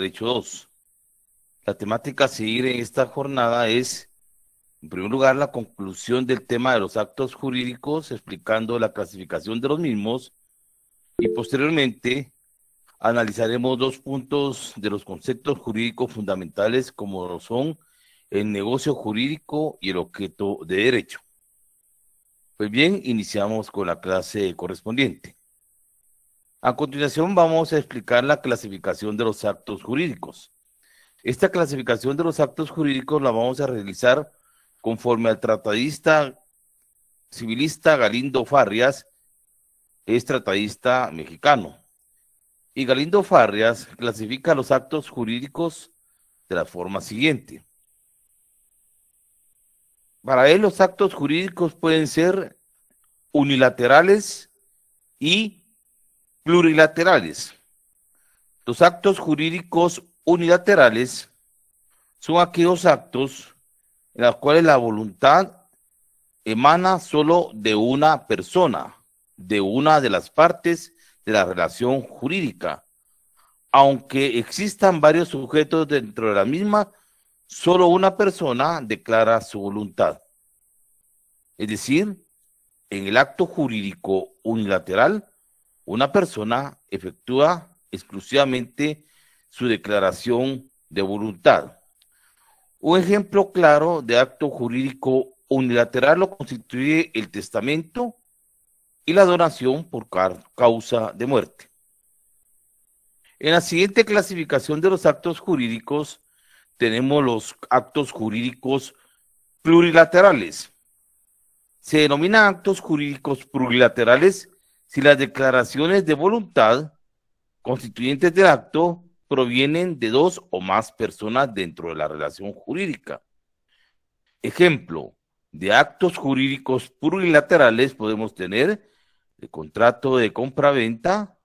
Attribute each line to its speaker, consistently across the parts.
Speaker 1: Derecho 2. La temática a seguir en esta jornada es, en primer lugar, la conclusión del tema de los actos jurídicos, explicando la clasificación de los mismos, y posteriormente analizaremos dos puntos de los conceptos jurídicos fundamentales como son el negocio jurídico y el objeto de derecho. Pues bien, iniciamos con la clase correspondiente. A continuación vamos a explicar la clasificación de los actos jurídicos. Esta clasificación de los actos jurídicos la vamos a realizar conforme al tratadista civilista Galindo Farrias, es tratadista mexicano. Y Galindo Farrias clasifica los actos jurídicos de la forma siguiente. Para él los actos jurídicos pueden ser unilaterales y plurilaterales. Los actos jurídicos unilaterales son aquellos actos en los cuales la voluntad emana solo de una persona, de una de las partes de la relación jurídica. Aunque existan varios sujetos dentro de la misma, solo una persona declara su voluntad. Es decir, en el acto jurídico unilateral, una persona efectúa exclusivamente su declaración de voluntad. Un ejemplo claro de acto jurídico unilateral lo constituye el testamento y la donación por causa de muerte. En la siguiente clasificación de los actos jurídicos tenemos los actos jurídicos plurilaterales. Se denominan actos jurídicos plurilaterales si las declaraciones de voluntad constituyentes del acto provienen de dos o más personas dentro de la relación jurídica. Ejemplo, de actos jurídicos plurilaterales podemos tener el contrato de compra-venta,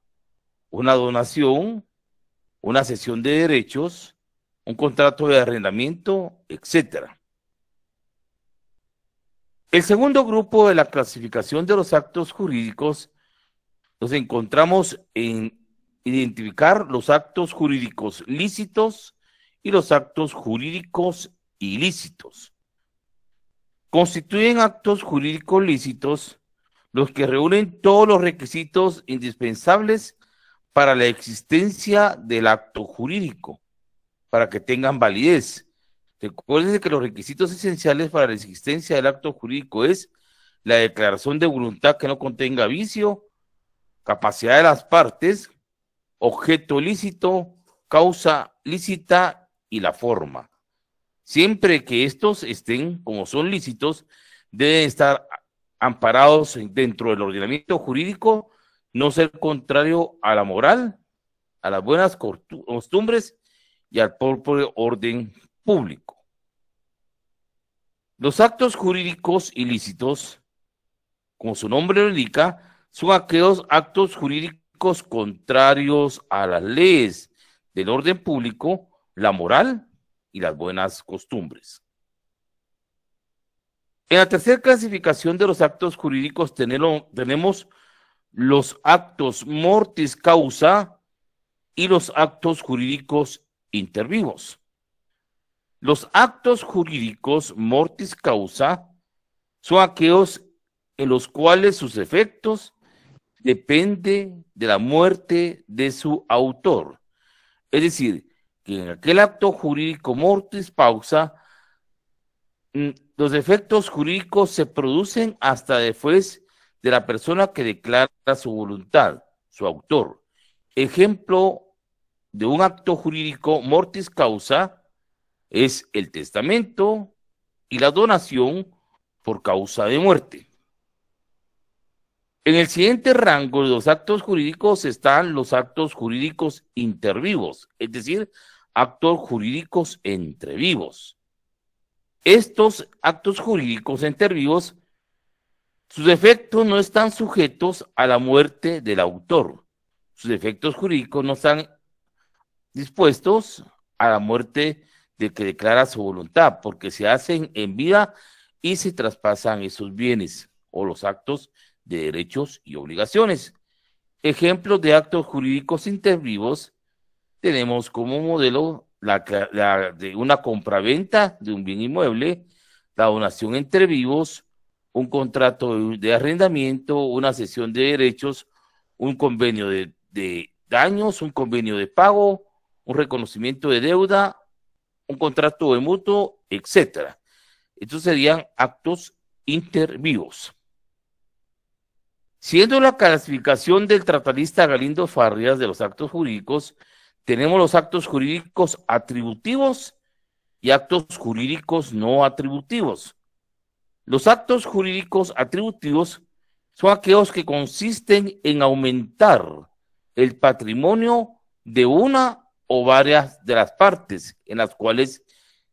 Speaker 1: una donación, una cesión de derechos, un contrato de arrendamiento, etc. El segundo grupo de la clasificación de los actos jurídicos nos encontramos en identificar los actos jurídicos lícitos y los actos jurídicos ilícitos. Constituyen actos jurídicos lícitos los que reúnen todos los requisitos indispensables para la existencia del acto jurídico, para que tengan validez. Recuerden que los requisitos esenciales para la existencia del acto jurídico es la declaración de voluntad que no contenga vicio, capacidad de las partes, objeto lícito, causa lícita y la forma. Siempre que estos estén, como son lícitos, deben estar amparados dentro del ordenamiento jurídico, no ser contrario a la moral, a las buenas costumbres y al propio orden público. Los actos jurídicos ilícitos, como su nombre lo indica, son aquellos actos jurídicos contrarios a las leyes del orden público, la moral y las buenas costumbres. En la tercera clasificación de los actos jurídicos tenemos los actos mortis causa y los actos jurídicos intervivos. Los actos jurídicos mortis causa son aquellos en los cuales sus efectos depende de la muerte de su autor. Es decir, que en aquel acto jurídico mortis pausa, mm, los efectos jurídicos se producen hasta después de la persona que declara su voluntad, su autor. Ejemplo de un acto jurídico mortis causa es el testamento y la donación por causa de muerte. En el siguiente rango de los actos jurídicos están los actos jurídicos intervivos, es decir, actos jurídicos entre vivos. Estos actos jurídicos intervivos, vivos, sus efectos no están sujetos a la muerte del autor. Sus efectos jurídicos no están dispuestos a la muerte del que declara su voluntad, porque se hacen en vida y se traspasan esos bienes o los actos de derechos y obligaciones. Ejemplos de actos jurídicos intervivos tenemos como modelo la, de una compraventa de un bien inmueble, la donación entre vivos, un contrato de arrendamiento, una cesión de derechos, un convenio de, daños, un convenio de pago, un reconocimiento de deuda, un contrato de mutuo, etc. Estos serían actos intervivos. Siendo la clasificación del tratadista Galindo Farrias de los actos jurídicos, tenemos los actos jurídicos atributivos y actos jurídicos no atributivos. Los actos jurídicos atributivos son aquellos que consisten en aumentar el patrimonio de una o varias de las partes en las cuales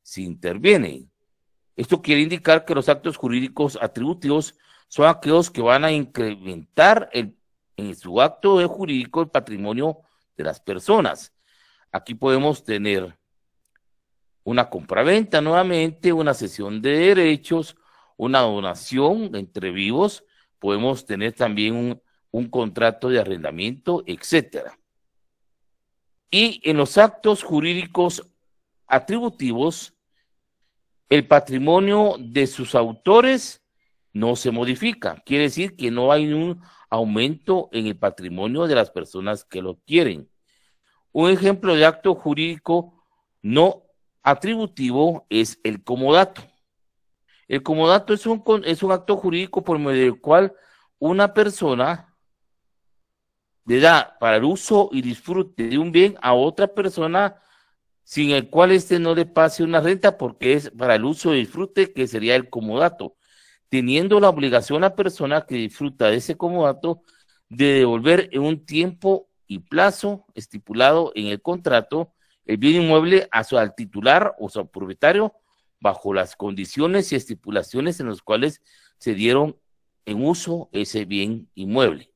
Speaker 1: se interviene. Esto quiere indicar que los actos jurídicos atributivos son aquellos que van a incrementar en su acto jurídico el patrimonio de las personas. Aquí podemos tener una compraventa nuevamente, una cesión de derechos, una donación entre vivos, podemos tener también un, un contrato de arrendamiento, etcétera. Y en los actos jurídicos atributivos, el patrimonio de sus autores no se modifica. Quiere decir que no hay un aumento en el patrimonio de las personas que lo quieren. Un ejemplo de acto jurídico no atributivo es el comodato. El comodato es un, es un acto jurídico por medio del cual una persona le da para el uso y disfrute de un bien a otra persona sin el cual éste no le pase una renta porque es para el uso y disfrute que sería el comodato teniendo la obligación a la persona que disfruta de ese comodato de devolver en un tiempo y plazo estipulado en el contrato el bien inmueble a su al titular o su propietario bajo las condiciones y estipulaciones en las cuales se dieron en uso ese bien inmueble.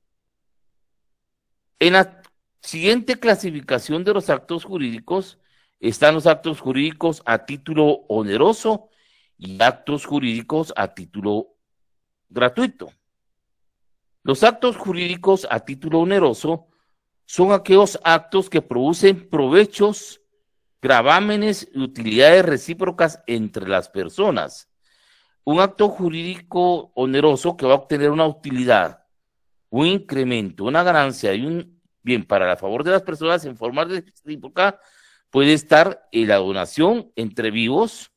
Speaker 1: En la siguiente clasificación de los actos jurídicos están los actos jurídicos a título oneroso y actos jurídicos a título gratuito. Los actos jurídicos a título oneroso son aquellos actos que producen provechos, gravámenes y utilidades recíprocas entre las personas. Un acto jurídico oneroso que va a obtener una utilidad, un incremento, una ganancia y un bien para la favor de las personas en forma recíproca puede estar en la donación entre vivos,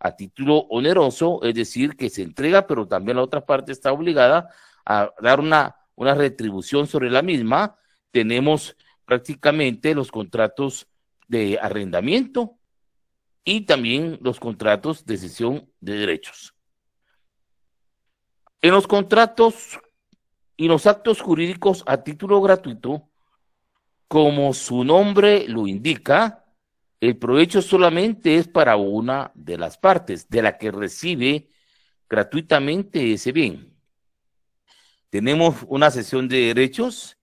Speaker 1: a título oneroso, es decir, que se entrega, pero también la otra parte está obligada a dar una, una retribución sobre la misma. Tenemos prácticamente los contratos de arrendamiento y también los contratos de cesión de derechos. En los contratos y los actos jurídicos a título gratuito, como su nombre lo indica, el provecho solamente es para una de las partes, de la que recibe gratuitamente ese bien. Tenemos una sesión de derechos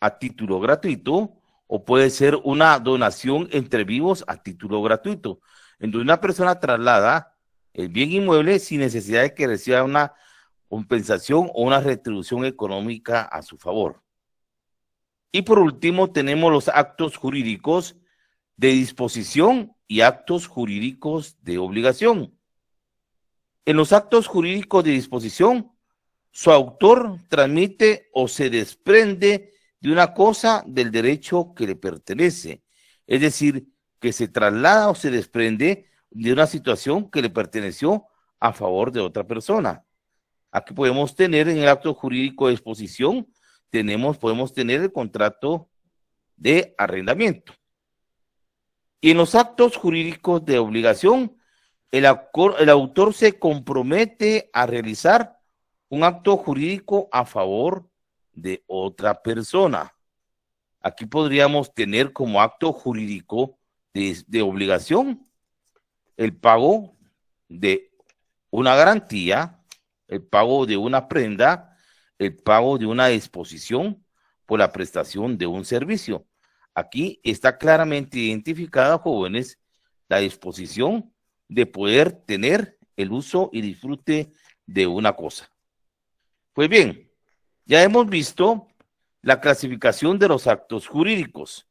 Speaker 1: a título gratuito o puede ser una donación entre vivos a título gratuito, en donde una persona traslada el bien inmueble sin necesidad de que reciba una compensación o una retribución económica a su favor. Y por último, tenemos los actos jurídicos de disposición y actos jurídicos de obligación. En los actos jurídicos de disposición, su autor transmite o se desprende de una cosa del derecho que le pertenece, es decir, que se traslada o se desprende de una situación que le perteneció a favor de otra persona. Aquí podemos tener en el acto jurídico de disposición, tenemos, podemos tener el contrato de arrendamiento. Y en los actos jurídicos de obligación, el, autor, se compromete a realizar un acto jurídico a favor de otra persona. Aquí podríamos tener como acto jurídico de, de obligación el pago de una garantía, el pago de una prenda, el pago de una exposición por la prestación de un servicio. Aquí está claramente identificada, jóvenes, la disposición de poder tener el uso y disfrute de una cosa. Pues bien, ya hemos visto la clasificación de los actos jurídicos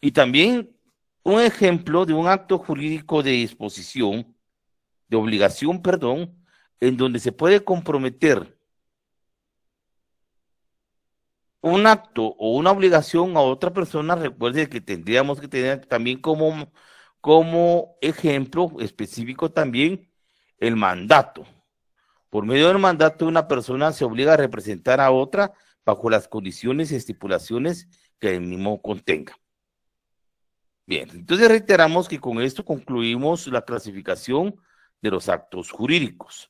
Speaker 1: y también un ejemplo de un acto jurídico de disposición, de obligación, perdón, en donde se puede comprometer un acto o una obligación a otra persona, recuerde que tendríamos que tener también como, como ejemplo específico también el mandato. Por medio del mandato, una persona se obliga a representar a otra bajo las condiciones y estipulaciones que el mismo contenga. Bien, entonces reiteramos que con esto concluimos la clasificación de los actos jurídicos.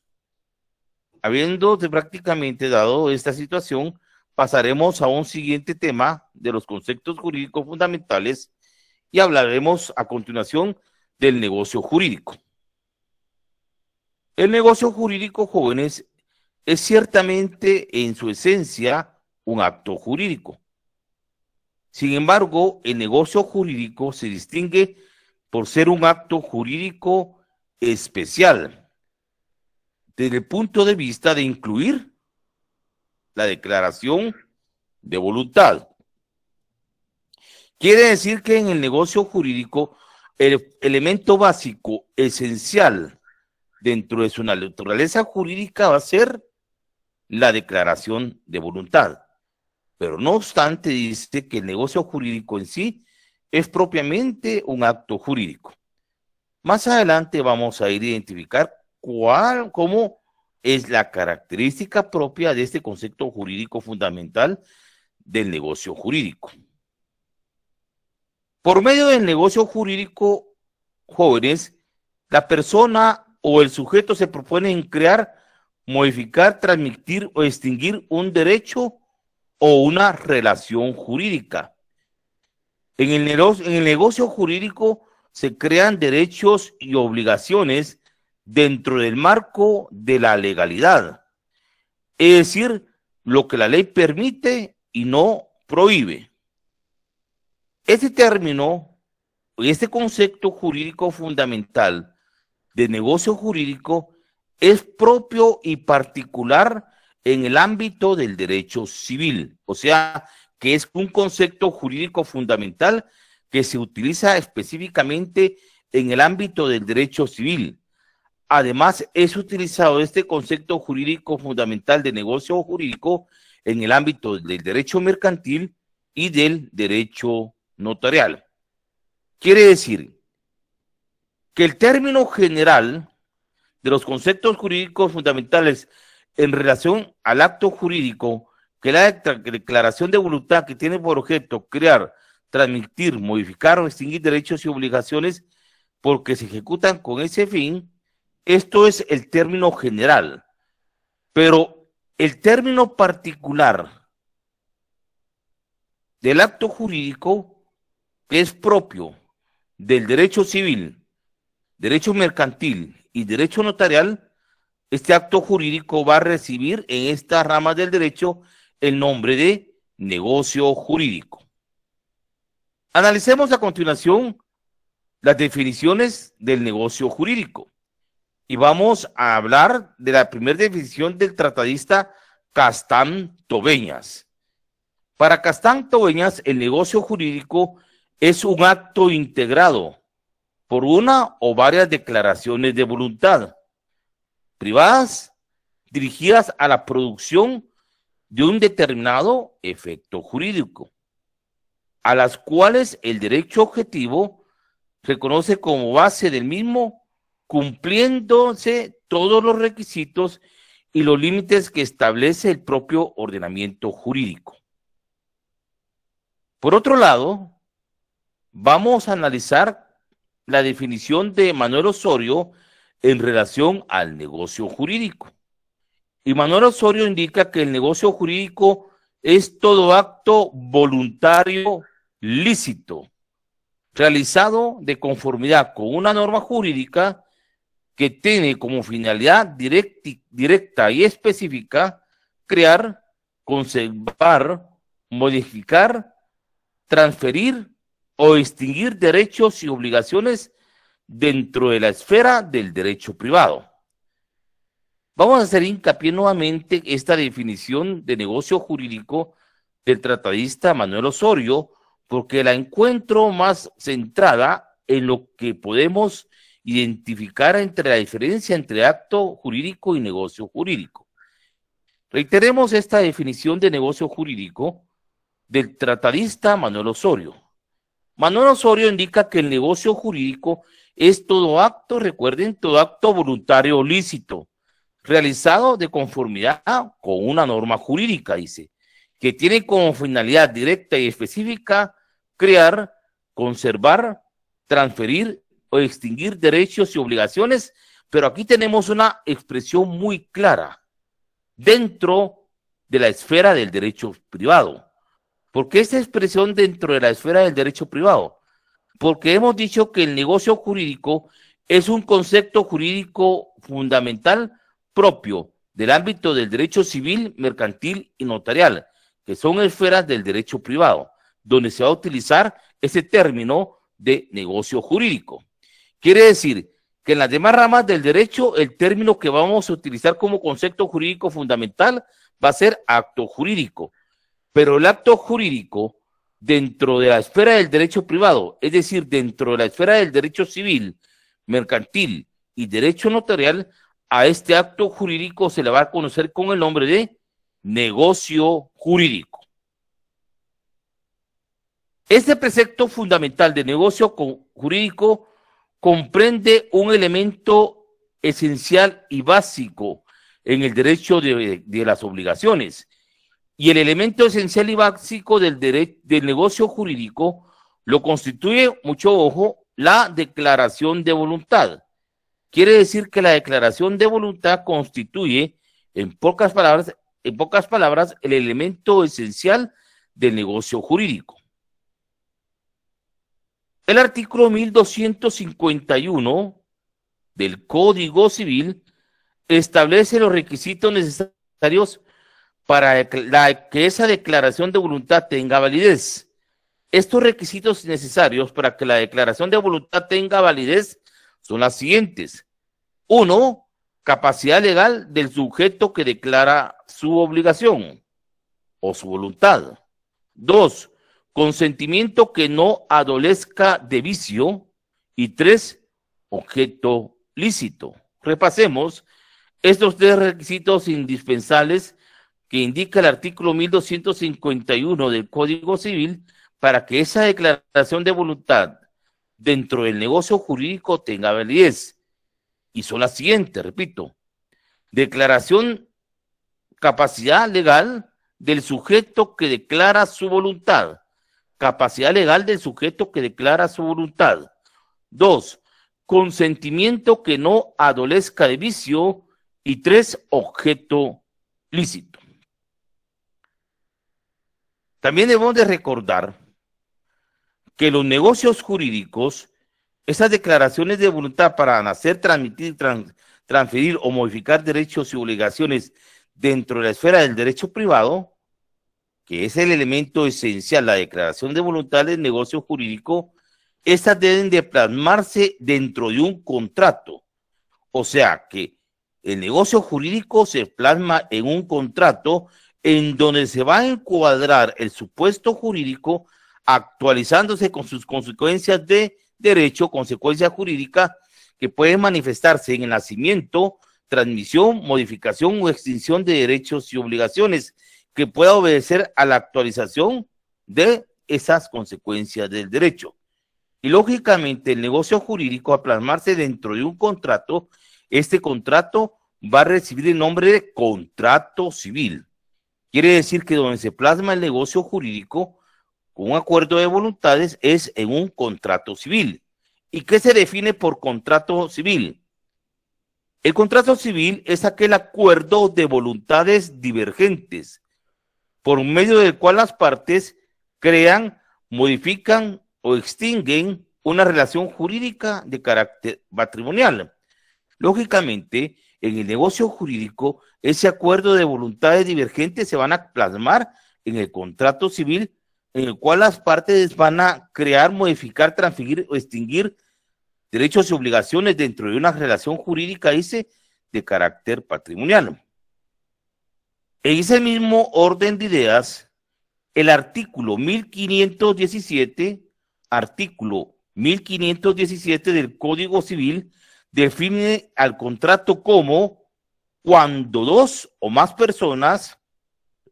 Speaker 1: Habiendo prácticamente dado esta situación, pasaremos a un siguiente tema de los conceptos jurídicos fundamentales y hablaremos a continuación del negocio jurídico. El negocio jurídico, jóvenes, es ciertamente en su esencia un acto jurídico. Sin embargo, el negocio jurídico se distingue por ser un acto jurídico especial desde el punto de vista de incluir la declaración de voluntad. Quiere decir que en el negocio jurídico, el elemento básico, esencial dentro de su naturaleza jurídica va a ser la declaración de voluntad. Pero no obstante, dice que el negocio jurídico en sí es propiamente un acto jurídico. Más adelante vamos a ir a identificar cuál, cómo es la característica propia de este concepto jurídico fundamental del negocio jurídico. Por medio del negocio jurídico, jóvenes, la persona o el sujeto se propone en crear, modificar, transmitir o extinguir un derecho o una relación jurídica. En el, negocio, en el negocio jurídico se crean derechos y obligaciones dentro del marco de la legalidad. Es decir, lo que la ley permite y no prohíbe. Este término, este concepto jurídico fundamental de negocio jurídico es propio y particular en el ámbito del derecho civil, o sea, que es un concepto jurídico fundamental que se utiliza específicamente en el ámbito del derecho civil Además, es utilizado este concepto jurídico fundamental de negocio jurídico en el ámbito del derecho mercantil y del derecho notarial. Quiere decir que el término general de los conceptos jurídicos fundamentales en relación al acto jurídico, que la declaración de voluntad que tiene por objeto crear, transmitir, modificar o extinguir derechos y obligaciones porque se ejecutan con ese fin, esto es el término general, pero el término particular del acto jurídico es propio del derecho civil, derecho mercantil y derecho notarial. Este acto jurídico va a recibir en estas ramas del derecho el nombre de negocio jurídico. Analicemos a continuación las definiciones del negocio jurídico y vamos a hablar de la primera definición del tratadista Castán Tobeñas. Para Castán Tobeñas, el negocio jurídico es un acto integrado por una o varias declaraciones de voluntad privadas dirigidas a la producción de un determinado efecto jurídico, a las cuales el derecho objetivo reconoce como base del mismo cumpliéndose todos los requisitos y los límites que establece el propio ordenamiento jurídico. Por otro lado, vamos a analizar la definición de Manuel Osorio en relación al negocio jurídico. Y Manuel Osorio indica que el negocio jurídico es todo acto voluntario lícito, realizado de conformidad con una norma jurídica que tiene como finalidad directa y específica crear, conservar, modificar, transferir o extinguir derechos y obligaciones dentro de la esfera del derecho privado. Vamos a hacer hincapié nuevamente esta definición de negocio jurídico del tratadista Manuel Osorio, porque la encuentro más centrada en lo que podemos identificar entre la diferencia entre acto jurídico y negocio jurídico. Reiteremos esta definición de negocio jurídico del tratadista Manuel Osorio. Manuel Osorio indica que el negocio jurídico es todo acto, recuerden, todo acto voluntario lícito, realizado de conformidad con una norma jurídica, dice, que tiene como finalidad directa y específica crear, conservar, transferir, o extinguir derechos y obligaciones, pero aquí tenemos una expresión muy clara dentro de la esfera del derecho privado. ¿Por qué esta expresión dentro de la esfera del derecho privado? Porque hemos dicho que el negocio jurídico es un concepto jurídico fundamental propio del ámbito del derecho civil, mercantil y notarial, que son esferas del derecho privado, donde se va a utilizar ese término de negocio jurídico. Quiere decir que en las demás ramas del derecho el término que vamos a utilizar como concepto jurídico fundamental va a ser acto jurídico. Pero el acto jurídico dentro de la esfera del derecho privado, es decir, dentro de la esfera del derecho civil, mercantil y derecho notarial, a este acto jurídico se le va a conocer con el nombre de negocio jurídico. Este precepto fundamental de negocio jurídico comprende un elemento esencial y básico en el derecho de, las obligaciones. Y el elemento esencial y básico del, del negocio jurídico lo constituye, mucho ojo, la declaración de voluntad. Quiere decir que la declaración de voluntad constituye, en pocas palabras, en pocas palabras, el elemento esencial del negocio jurídico. El artículo 1251 del Código Civil establece los requisitos necesarios para que esa declaración de voluntad tenga validez. Estos requisitos necesarios para que la declaración de voluntad tenga validez son las siguientes. Uno, capacidad legal del sujeto que declara su obligación o su voluntad. Dos, consentimiento que no adolezca de vicio y tres, objeto lícito. Repasemos estos tres requisitos indispensables que indica el artículo 1251 del Código Civil para que esa declaración de voluntad dentro del negocio jurídico tenga validez. Y son las siguientes, repito. Declaración capacidad legal del sujeto que declara su voluntad capacidad legal del sujeto que declara su voluntad. Dos, consentimiento que no adolezca de vicio. Y tres, objeto lícito. También debemos de recordar que los negocios jurídicos, esas declaraciones de voluntad para nacer, transmitir, transferir o modificar derechos y obligaciones dentro de la esfera del derecho privado, que es el elemento esencial, la declaración de voluntad del negocio jurídico, estas deben de plasmarse dentro de un contrato. O sea que el negocio jurídico se plasma en un contrato en donde se va a encuadrar el supuesto jurídico actualizándose con sus consecuencias de derecho, consecuencia jurídica, que pueden manifestarse en el nacimiento, transmisión, modificación o extinción de derechos y obligaciones que pueda obedecer a la actualización de esas consecuencias del derecho. Y lógicamente el negocio jurídico a plasmarse dentro de un contrato, este contrato va a recibir el nombre de contrato civil. Quiere decir que donde se plasma el negocio jurídico con un acuerdo de voluntades es en un contrato civil. ¿Y qué se define por contrato civil? El contrato civil es aquel acuerdo de voluntades divergentes por medio del cual las partes crean, modifican o extinguen una relación jurídica de carácter patrimonial. Lógicamente, en el negocio jurídico, ese acuerdo de voluntades divergentes se van a plasmar en el contrato civil, en el cual las partes van a crear, modificar, transferir o extinguir derechos y obligaciones dentro de una relación jurídica, de carácter patrimonial. En ese mismo orden de ideas, el artículo 1517, artículo 1517 del Código Civil define al contrato como cuando dos o más personas,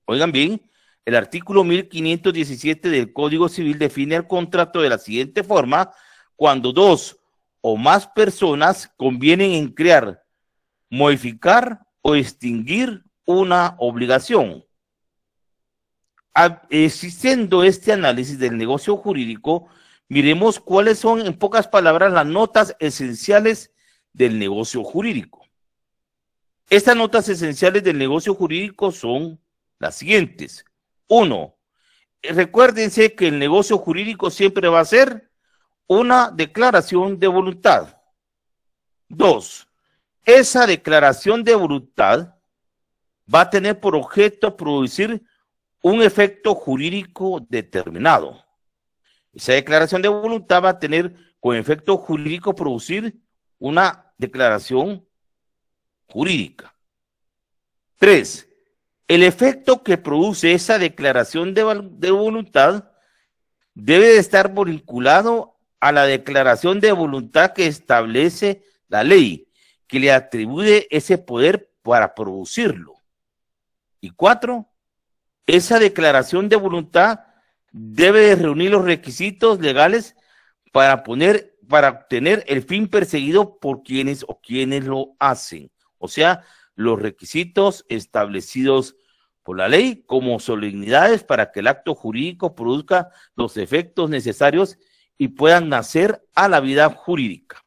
Speaker 1: oigan bien, el artículo 1517 del Código Civil define el contrato de la siguiente forma, cuando dos o más personas convienen en crear, modificar o extinguir una obligación. Existiendo este análisis del negocio jurídico, miremos cuáles son, en pocas palabras, las notas esenciales del negocio jurídico. Estas notas esenciales del negocio jurídico son las siguientes. Uno, recuérdense que el negocio jurídico siempre va a ser una declaración de voluntad. Dos, esa declaración de voluntad va a tener por objeto producir un efecto jurídico determinado. Esa declaración de voluntad va a tener con efecto jurídico producir una declaración jurídica. Tres, el efecto que produce esa declaración de, de voluntad debe de estar vinculado a la declaración de voluntad que establece la ley, que le atribuye ese poder para producirlo. Y cuatro, esa declaración de voluntad debe reunir los requisitos legales para poner, para obtener el fin perseguido por quienes o quienes lo hacen. O sea, los requisitos establecidos por la ley como solemnidades para que el acto jurídico produzca los efectos necesarios y puedan nacer a la vida jurídica.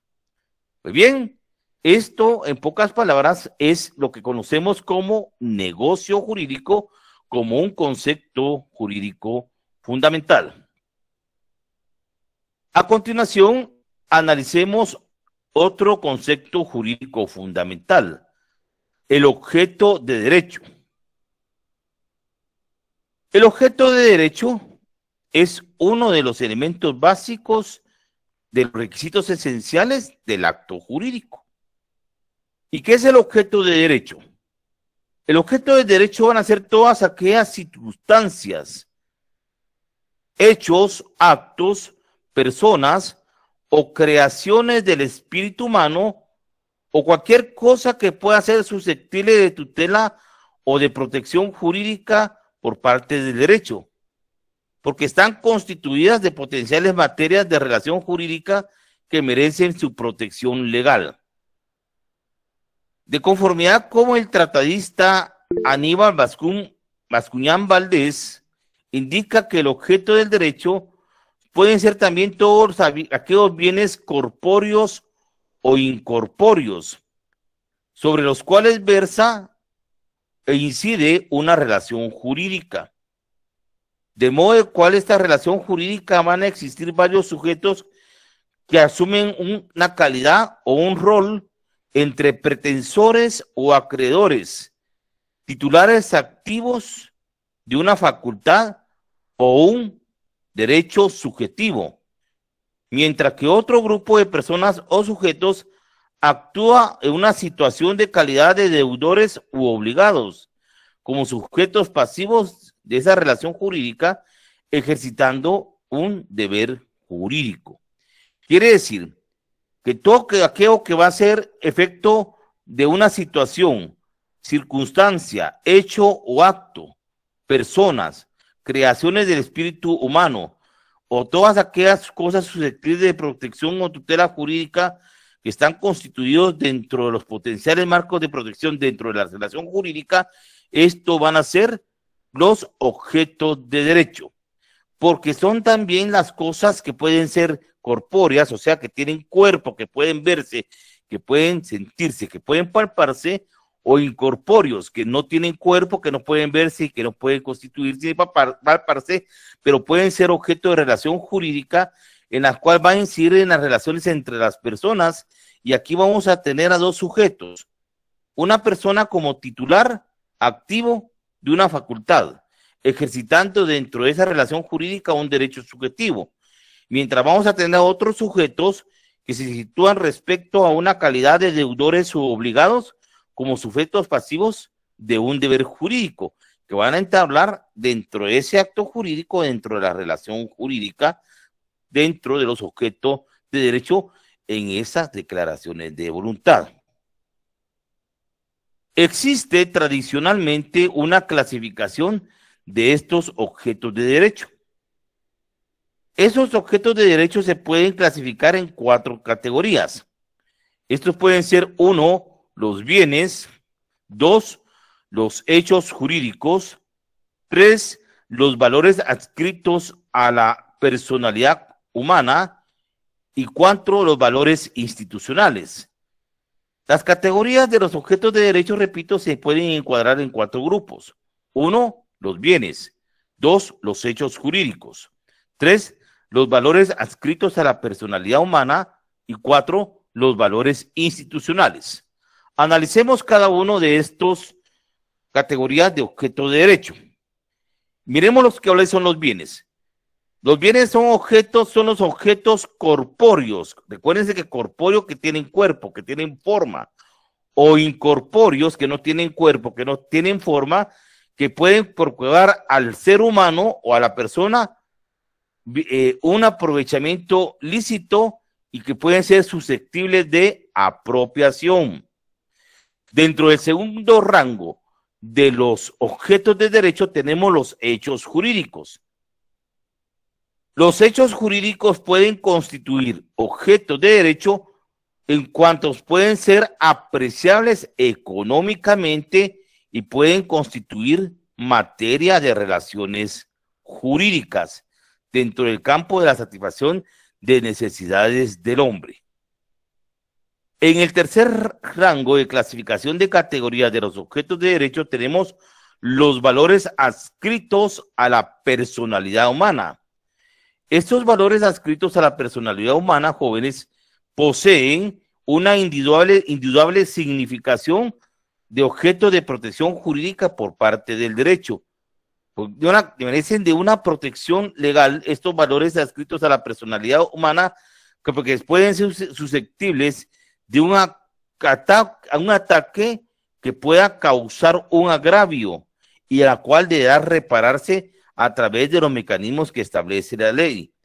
Speaker 1: Muy bien, esto, en pocas palabras, es lo que conocemos como negocio jurídico, como un concepto jurídico fundamental. A continuación, analicemos otro concepto jurídico fundamental, el objeto de derecho. El objeto de derecho es uno de los elementos básicos de los requisitos esenciales del acto jurídico. ¿Y qué es el objeto de derecho? El objeto de derecho van a ser todas aquellas circunstancias, hechos, actos, personas o creaciones del espíritu humano o cualquier cosa que pueda ser susceptible de tutela o de protección jurídica por parte del derecho, porque están constituidas de potenciales materias de relación jurídica que merecen su protección legal. De conformidad como el tratadista Aníbal Bascun Vascuñán Valdés indica que el objeto del derecho pueden ser también todos aquellos bienes corpóreos o incorpóreos sobre los cuales versa e incide una relación jurídica. De modo de cual esta relación jurídica van a existir varios sujetos que asumen una calidad o un rol entre pretensores o acreedores, titulares activos de una facultad o un derecho subjetivo, mientras que otro grupo de personas o sujetos actúa en una situación de calidad de deudores u obligados, como sujetos pasivos de esa relación jurídica, ejercitando un deber jurídico. Quiere decir que todo aquello que va a ser efecto de una situación, circunstancia, hecho o acto, personas, creaciones del espíritu humano, o todas aquellas cosas susceptibles de protección o tutela jurídica que están constituidos dentro de los potenciales marcos de protección dentro de la relación jurídica, esto van a ser los objetos de derecho, porque son también las cosas que pueden ser corpóreas, o sea, que tienen cuerpo, que pueden verse, que pueden sentirse, que pueden palparse, o incorpóreos, que no tienen cuerpo, que no pueden verse y que no pueden constituirse y palparse, pero pueden ser objeto de relación jurídica en la cual van a incidir en las relaciones entre las personas. Y aquí vamos a tener a dos sujetos, una persona como titular activo de una facultad, ejercitando dentro de esa relación jurídica un derecho subjetivo mientras vamos a tener otros sujetos que se sitúan respecto a una calidad de deudores u obligados como sujetos pasivos de un deber jurídico, que van a entablar dentro de ese acto jurídico, dentro de la relación jurídica, dentro de los objetos de derecho en esas declaraciones de voluntad. Existe tradicionalmente una clasificación de estos objetos de derecho, esos objetos de derecho se pueden clasificar en cuatro categorías. Estos pueden ser, uno, los bienes, dos, los hechos jurídicos, tres, los valores adscritos a la personalidad humana y cuatro, los valores institucionales. Las categorías de los objetos de derecho, repito, se pueden encuadrar en cuatro grupos. Uno, los bienes. Dos, los hechos jurídicos. Tres, los valores adscritos a la personalidad humana y cuatro, los valores institucionales. Analicemos cada uno de estos categorías de objeto de derecho. Miremos los que son los bienes. Los bienes son objetos, son los objetos corpóreos. Recuérdense que corpóreos que tienen cuerpo, que tienen forma, o incorpóreos que no tienen cuerpo, que no tienen forma, que pueden procurar al ser humano o a la persona eh, un aprovechamiento lícito y que pueden ser susceptibles de apropiación. Dentro del segundo rango de los objetos de derecho tenemos los hechos jurídicos. Los hechos jurídicos pueden constituir objetos de derecho en cuantos pueden ser apreciables económicamente y pueden constituir materia de relaciones jurídicas dentro del campo de la satisfacción de necesidades del hombre. En el tercer rango de clasificación de categorías de los objetos de derecho tenemos los valores adscritos a la personalidad humana. Estos valores adscritos a la personalidad humana, jóvenes, poseen una indudable, indudable significación de objeto de protección jurídica por parte del derecho, pues, de una, merecen de una protección legal estos valores adscritos a la personalidad humana, que porque pueden ser susceptibles de un, un ataque que pueda causar un agravio y a la cual deberá repararse a través de los mecanismos que establece la ley.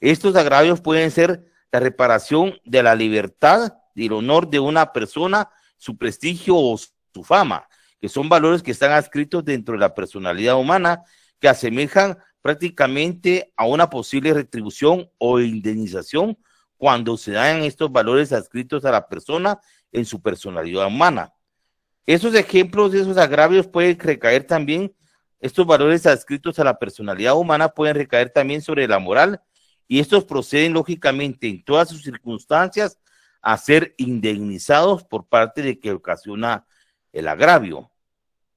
Speaker 1: Estos agravios pueden ser la reparación de la libertad y el honor de una persona, su prestigio o su fama, que son valores que están adscritos dentro de la personalidad humana, que asemejan prácticamente a una posible retribución o indemnización cuando se dan estos valores adscritos a la persona en su personalidad humana. Esos ejemplos de esos agravios pueden recaer también, estos valores adscritos a la personalidad humana pueden recaer también sobre la moral y estos proceden lógicamente en todas sus circunstancias a ser indemnizados por parte de que ocasiona el agravio,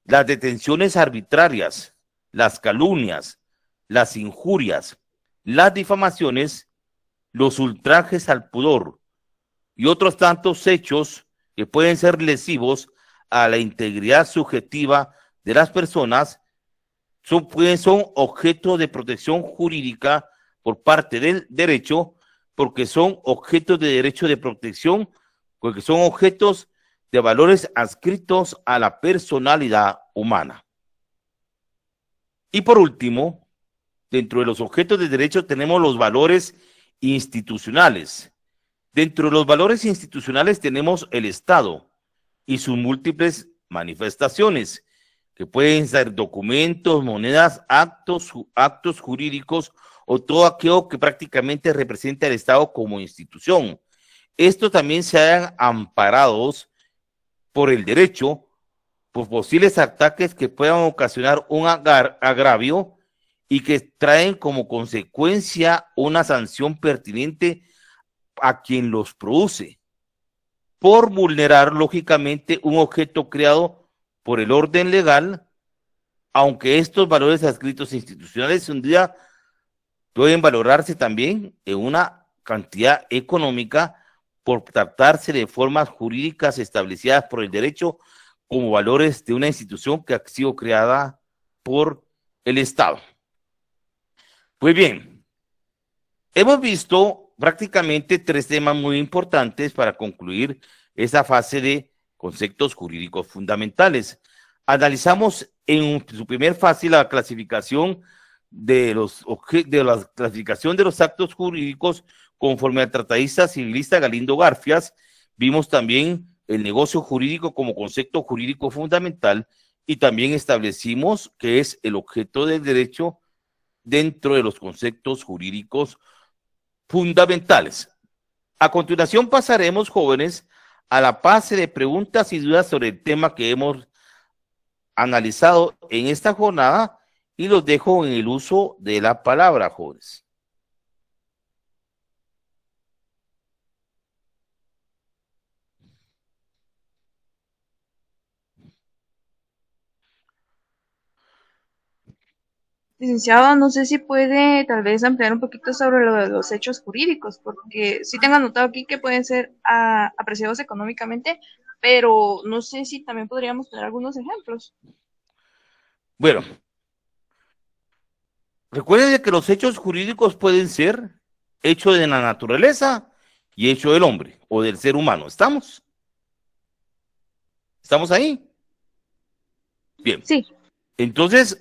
Speaker 1: las detenciones arbitrarias, las calumnias, las injurias, las difamaciones, los ultrajes al pudor y otros tantos hechos que pueden ser lesivos a la integridad subjetiva de las personas son, objeto de protección jurídica por parte del derecho porque son objetos de derecho de protección, porque son objetos de valores adscritos a la personalidad humana. Y por último, dentro de los objetos de derecho tenemos los valores institucionales. Dentro de los valores institucionales tenemos el Estado y sus múltiples manifestaciones, que pueden ser documentos, monedas, actos, actos jurídicos o todo aquello que prácticamente representa al Estado como institución. Esto también se hayan amparados por el derecho por posibles ataques que puedan ocasionar un agravio y que traen como consecuencia una sanción pertinente a quien los produce, por vulnerar lógicamente un objeto creado por el orden legal, aunque estos valores adscritos institucionales un día pueden valorarse también en una cantidad económica por tratarse de formas jurídicas establecidas por el derecho como valores de una institución que ha sido creada por el Estado. muy bien, hemos visto prácticamente tres temas muy importantes para concluir esta fase de conceptos jurídicos fundamentales. Analizamos en su primer fase la clasificación de los de la clasificación de los actos jurídicos Conforme al tratadista civilista Galindo Garfias, vimos también el negocio jurídico como concepto jurídico fundamental y también establecimos que es el objeto del derecho dentro de los conceptos jurídicos fundamentales. A continuación pasaremos, jóvenes, a la fase de preguntas y dudas sobre el tema que hemos analizado en esta jornada y los dejo en el uso de la palabra, jóvenes.
Speaker 2: Licenciado, no sé si puede tal vez ampliar un poquito sobre lo de los hechos jurídicos, porque sí tengo anotado aquí que pueden ser ah, apreciados económicamente, pero no sé si también podríamos tener algunos ejemplos.
Speaker 1: Bueno, recuerden que los hechos jurídicos pueden ser hechos de la naturaleza y hecho del hombre o del ser humano. ¿Estamos? ¿Estamos ahí? Bien. Sí. Entonces,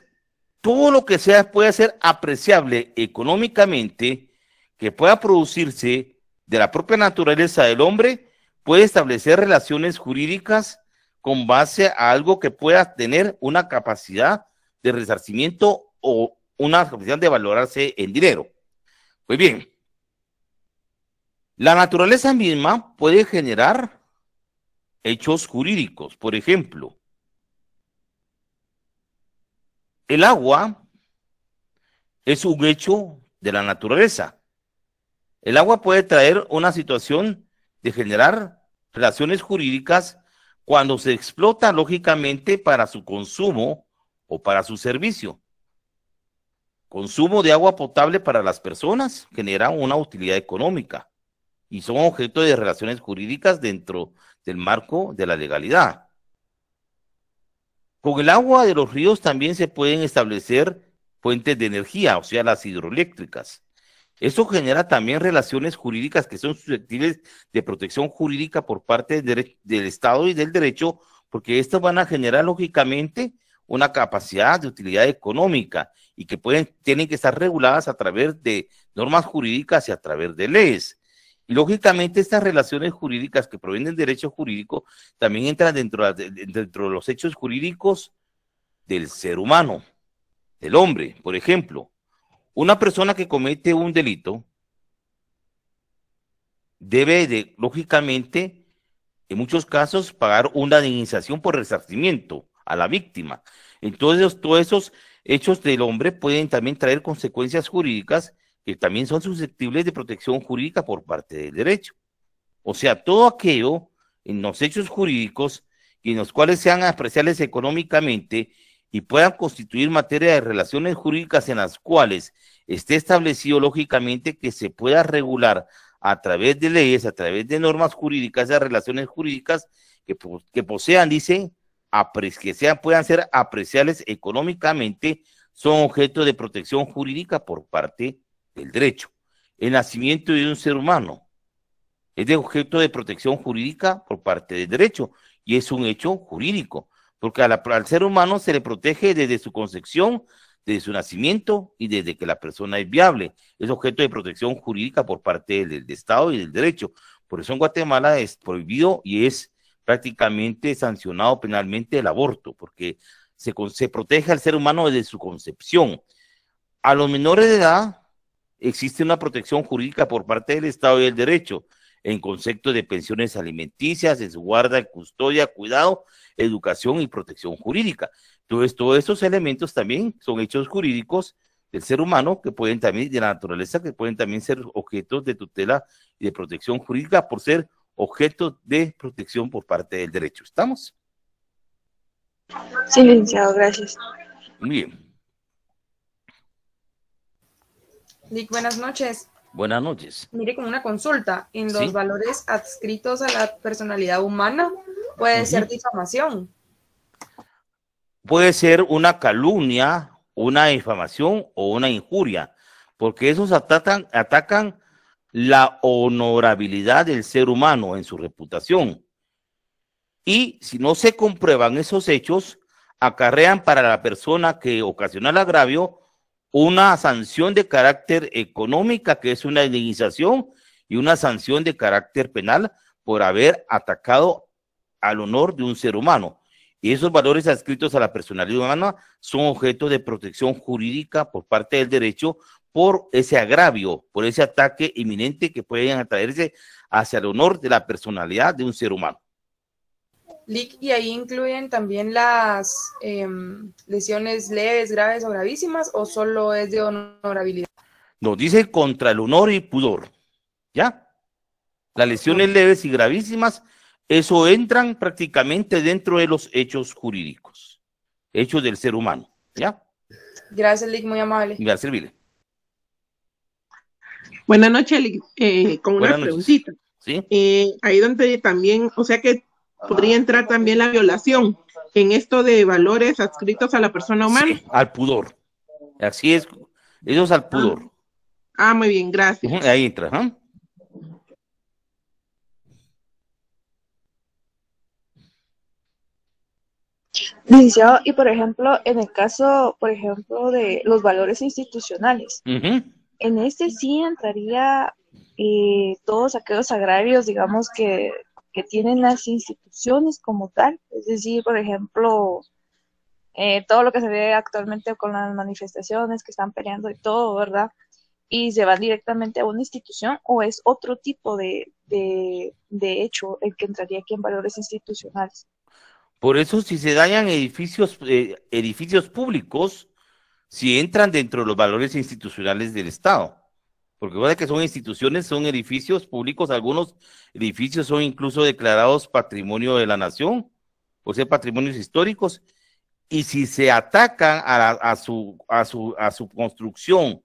Speaker 1: todo lo que sea puede ser apreciable económicamente, que pueda producirse de la propia naturaleza del hombre, puede establecer relaciones jurídicas con base a algo que pueda tener una capacidad de resarcimiento o una capacidad de valorarse en dinero. Pues bien, la naturaleza misma puede generar hechos jurídicos. Por ejemplo, El agua es un hecho de la naturaleza. El agua puede traer una situación de generar relaciones jurídicas cuando se explota lógicamente para su consumo o para su servicio. Consumo de agua potable para las personas genera una utilidad económica y son objeto de relaciones jurídicas dentro del marco de la legalidad. Con el agua de los ríos también se pueden establecer fuentes de energía, o sea, las hidroeléctricas. Eso genera también relaciones jurídicas que son susceptibles de protección jurídica por parte del, Estado y del derecho, porque estas van a generar lógicamente una capacidad de utilidad económica y que pueden, tienen que estar reguladas a través de normas jurídicas y a través de leyes. Lógicamente, estas relaciones jurídicas que provienen del derecho jurídico también entran dentro, dentro de los hechos jurídicos del ser humano, del hombre. Por ejemplo, una persona que comete un delito debe, de, lógicamente, en muchos casos, pagar una indemnización por resarcimiento a la víctima. Entonces, todos esos hechos del hombre pueden también traer consecuencias jurídicas que también son susceptibles de protección jurídica por parte del derecho. O sea, todo aquello en los hechos jurídicos y en los cuales sean apreciables económicamente y puedan constituir materia de relaciones jurídicas en las cuales esté establecido lógicamente que se pueda regular a través de leyes, a través de normas jurídicas, esas relaciones jurídicas que, que posean, dicen, que sean, puedan ser apreciables económicamente, son objeto de protección jurídica por parte el derecho, el nacimiento de un ser humano es de objeto de protección jurídica por parte del derecho y es un hecho jurídico, porque al ser humano se le protege desde su concepción, desde su nacimiento y desde que la persona es viable. Es objeto de protección jurídica por parte del, Estado y del derecho. Por eso en Guatemala es prohibido y es prácticamente sancionado penalmente el aborto, porque se protege al ser humano desde su concepción. A los menores de edad existe una protección jurídica por parte del Estado y del derecho en concepto de pensiones alimenticias, de su guarda, custodia, cuidado, educación y protección jurídica. Entonces, todos estos elementos también son hechos jurídicos del ser humano que pueden también, de la naturaleza, que pueden también ser objetos de tutela y de protección jurídica por ser objetos de protección por parte del derecho. ¿Estamos?
Speaker 2: Silenciado. gracias.
Speaker 1: bien.
Speaker 3: Dick, buenas noches.
Speaker 1: Buenas noches.
Speaker 3: Mire, con una consulta, en los valores adscritos a la personalidad humana puede ser difamación.
Speaker 1: Puede ser una calumnia, una difamación o una injuria, porque esos atacan, atacan la honorabilidad del ser humano en su reputación. Y si no se comprueban esos hechos, acarrean para la persona que ocasiona el agravio una sanción de carácter económica, que es una indemnización, y una sanción de carácter penal por haber atacado al honor de un ser humano. Y esos valores adscritos a la personalidad humana son objeto de protección jurídica por parte del derecho por ese agravio, por ese ataque inminente que pueden atraerse hacia el honor de la personalidad de un ser humano
Speaker 3: y ahí incluyen también las em, lesiones leves, graves o gravísimas o solo es de honorabilidad?
Speaker 1: Nos dice contra el honor y pudor. ¿Ya? Las lesiones leves y gravísimas, eso entran prácticamente dentro de los hechos jurídicos, hechos del ser humano. ¿Ya?
Speaker 3: Gracias, Lick, muy amable.
Speaker 1: Gracias, Vile. Buenas noches, Lick.
Speaker 3: Eh, con una preguntita. ¿Sí? Eh, ahí donde también, o sea que podría entrar también la violación en esto de valores adscritos a la persona humana.
Speaker 1: al pudor. Así es, eso es al pudor. Ah, ah, muy bien, gracias. ahí entra.
Speaker 2: y por ejemplo, en el caso, por ejemplo, de los valores institucionales, en este sí entraría eh, todos aquellos agrarios, digamos, que que tienen las instituciones como tal. Es decir, por ejemplo, eh, todo lo que se ve actualmente con las manifestaciones que están peleando y todo, ¿verdad? Y se van directamente a una institución o es otro tipo de, hecho el que entraría aquí en valores institucionales.
Speaker 1: Por eso si se dañan edificios, eh, edificios públicos, si entran dentro de los valores institucionales del Estado porque que son instituciones, son edificios públicos, algunos edificios son incluso declarados patrimonio de la nación, por ser patrimonios históricos, y si se ataca a, a, su, a, su, a su construcción,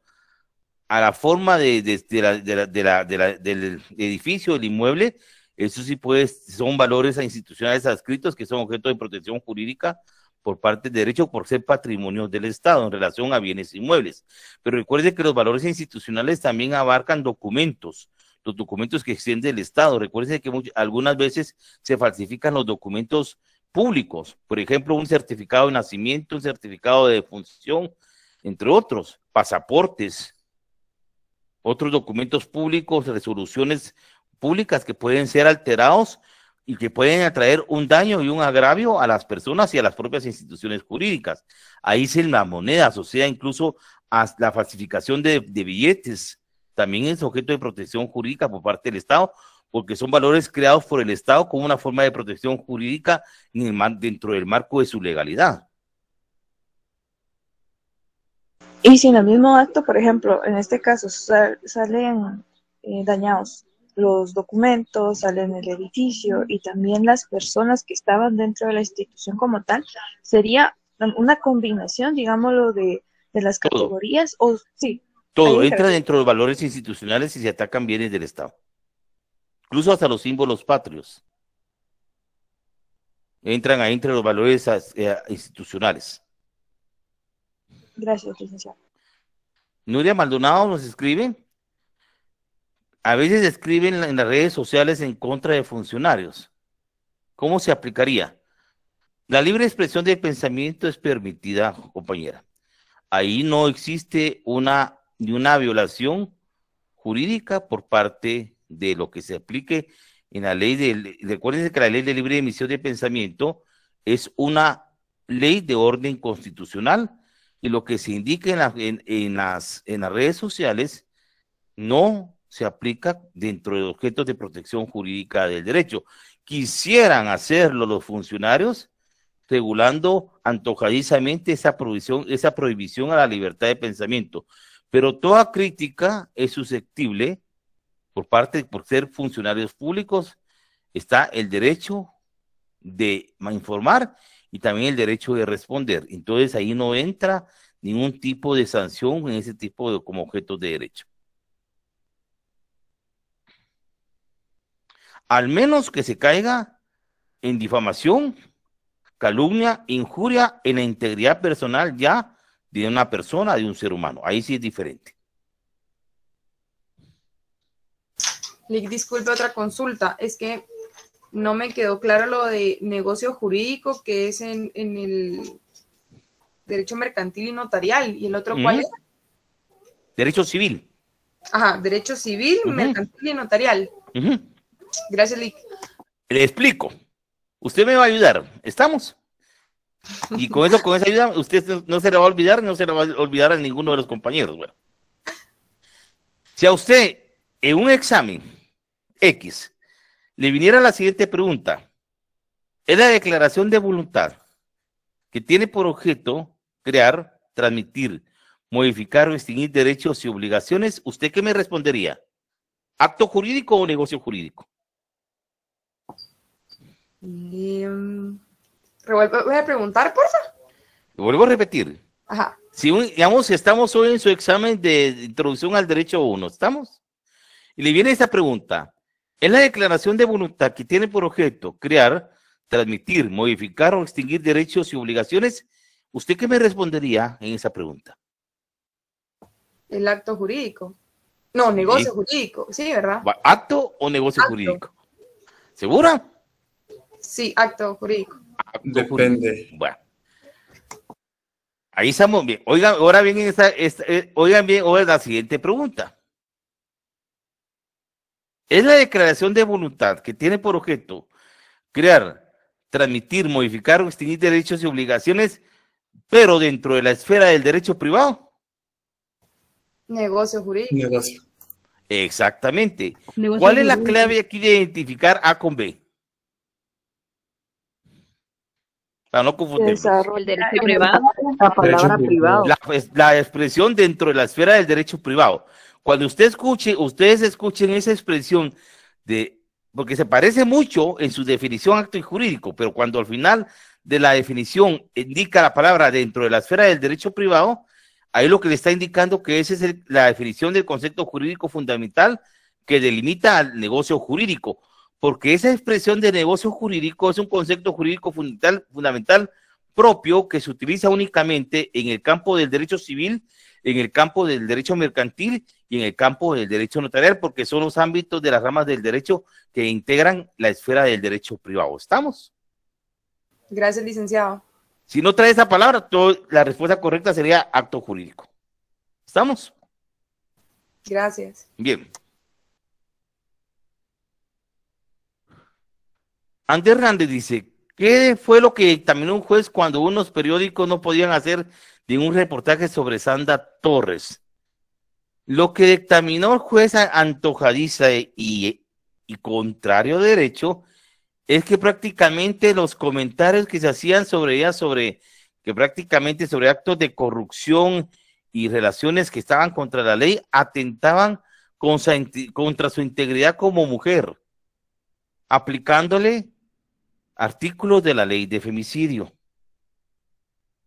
Speaker 1: a la forma de, la, del edificio, del inmueble, eso sí puede, son valores institucionales adscritos que son objeto de protección jurídica por parte del derecho por ser patrimonio del Estado en relación a bienes inmuebles. Pero recuerde que los valores institucionales también abarcan documentos, los documentos que extiende el Estado. Recuerde que algunas veces se falsifican los documentos públicos, por ejemplo, un certificado de nacimiento, un certificado de defunción, entre otros, pasaportes, otros documentos públicos, resoluciones públicas que pueden ser alterados y que pueden atraer un daño y un agravio a las personas y a las propias instituciones jurídicas. Ahí se la moneda asocia incluso a la falsificación de, billetes. También es objeto de protección jurídica por parte del Estado, porque son valores creados por el Estado como una forma de protección jurídica dentro del marco de su legalidad.
Speaker 2: Y si en el mismo acto, por ejemplo, en este caso salen eh, dañados los documentos, salen el edificio y también las personas que estaban dentro de la institución como tal, sería una combinación, digámoslo, de, las categorías o sí. Todo entra dentro
Speaker 1: de los valores institucionales y se atacan bienes del Estado. Incluso hasta los símbolos patrios. Entran ahí entre los valores eh, institucionales. Gracias, Nuria Maldonado nos escribe a veces escriben en las redes sociales en contra de funcionarios. ¿Cómo se aplicaría? La libre expresión de pensamiento es permitida, compañera. Ahí no existe una, ni una violación jurídica por parte de lo que se aplique en la ley de... Recuerden que la ley de libre emisión de pensamiento es una ley de orden constitucional y lo que se indica en, en, las, en las redes sociales no se aplica dentro de objetos de protección jurídica del derecho. Quisieran hacerlo los funcionarios regulando antojadizamente esa prohibición, esa prohibición a la libertad de pensamiento. Pero toda crítica es susceptible por parte, por ser funcionarios públicos, está el derecho de informar y también el derecho de responder. Entonces ahí no entra ningún tipo de sanción en ese tipo de como objetos de derecho. al menos que se caiga en difamación, calumnia, injuria en la integridad personal ya de una persona, de un ser humano. Ahí sí es diferente.
Speaker 3: disculpe otra consulta. Es que no me quedó claro lo de negocio jurídico que es en, el derecho mercantil y notarial. ¿Y el otro cuál es?
Speaker 1: Derecho civil.
Speaker 3: Ajá, derecho civil, mercantil y notarial. Gracias, Lick.
Speaker 1: Le explico. Usted me va a ayudar. ¿Estamos? Y con eso, con esa ayuda, usted no se le va a olvidar, no se le va a olvidar a ninguno de los compañeros. Si a usted en un examen X le viniera la siguiente pregunta, es la declaración de voluntad que tiene por objeto crear, transmitir, modificar o extinguir derechos y obligaciones, ¿usted qué me respondería? ¿Acto jurídico o negocio jurídico?
Speaker 3: Em, voy a preguntar, porfa.
Speaker 1: Vuelvo a repetir. Ajá. Si, digamos, estamos hoy en su examen de introducción al derecho 1, ¿estamos? Y le viene esta pregunta. ¿En la declaración de voluntad que tiene por objeto crear, transmitir, modificar o extinguir derechos y obligaciones. ¿Usted qué me respondería en esa pregunta?
Speaker 3: El acto jurídico. No, negocio jurídico, sí, ¿verdad?
Speaker 1: ¿Acto o negocio jurídico? ¿Segura?
Speaker 3: Sí, acto jurídico.
Speaker 1: Depende. Bueno. Ahí estamos bien. Oigan, ahora bien, esta, eh, oigan bien ahora la siguiente pregunta. Es la declaración de voluntad que tiene por objeto crear, transmitir, modificar o extinguir derechos y obligaciones, pero dentro de la esfera del derecho privado.
Speaker 3: Negocio jurídico.
Speaker 1: Exactamente. ¿Cuál es la clave aquí de identificar A con B? La expresión dentro de la esfera del derecho privado. Cuando usted escuche, ustedes escuchen esa expresión de, porque se parece mucho en su definición acto y jurídico, pero cuando al final de la definición indica la palabra dentro de la esfera del derecho privado, ahí lo que le está indicando que esa es la definición del concepto jurídico fundamental que delimita al negocio jurídico porque esa expresión de negocio jurídico es un concepto jurídico fundamental, fundamental propio que se utiliza únicamente en el campo del derecho civil, en el campo del derecho mercantil y en el campo del derecho notarial, porque son los ámbitos de las ramas del derecho que integran la esfera del derecho privado. ¿Estamos?
Speaker 3: Gracias, licenciado.
Speaker 1: Si no trae esa palabra, la respuesta correcta sería acto jurídico. ¿Estamos? Gracias. Bien. Ander Hernández dice, ¿qué fue lo que dictaminó un juez cuando unos periódicos no podían hacer ningún reportaje sobre Sandra Torres? Lo que dictaminó el juez antojadiza y, y contrario derecho es que prácticamente los comentarios que se hacían sobre ella, sobre que prácticamente sobre actos de corrupción y relaciones que estaban contra la ley, atentaban contra su integridad como mujer, aplicándole artículos de la ley de femicidio.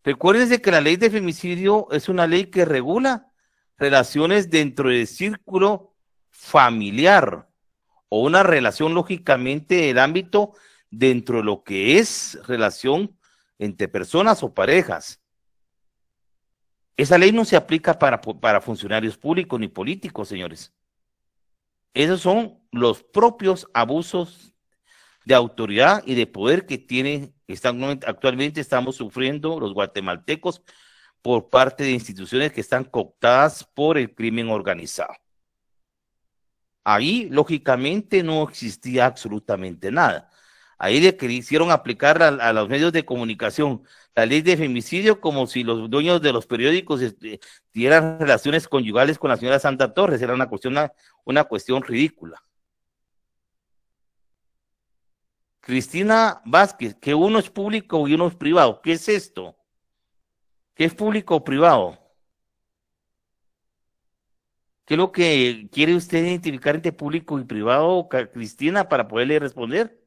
Speaker 1: Recuérdense que la ley de femicidio es una ley que regula relaciones dentro del círculo familiar o una relación lógicamente el ámbito dentro de lo que es relación entre personas o parejas. Esa ley no se aplica para, para funcionarios públicos ni políticos, señores. Esos son los propios abusos de autoridad y de poder que tienen, están, actualmente estamos sufriendo los guatemaltecos por parte de instituciones que están cooptadas por el crimen organizado. Ahí, lógicamente, no existía absolutamente nada. Ahí le hicieron aplicar a, los medios de comunicación la ley de femicidio como si los dueños de los periódicos este, tuvieran relaciones conyugales con la señora Santa Torres. Era una cuestión, una cuestión ridícula. Cristina Vázquez, que uno es público y uno es privado. ¿Qué es esto? ¿Qué es público o privado? ¿Qué es lo que quiere usted identificar entre público y privado, Cristina, para poderle responder?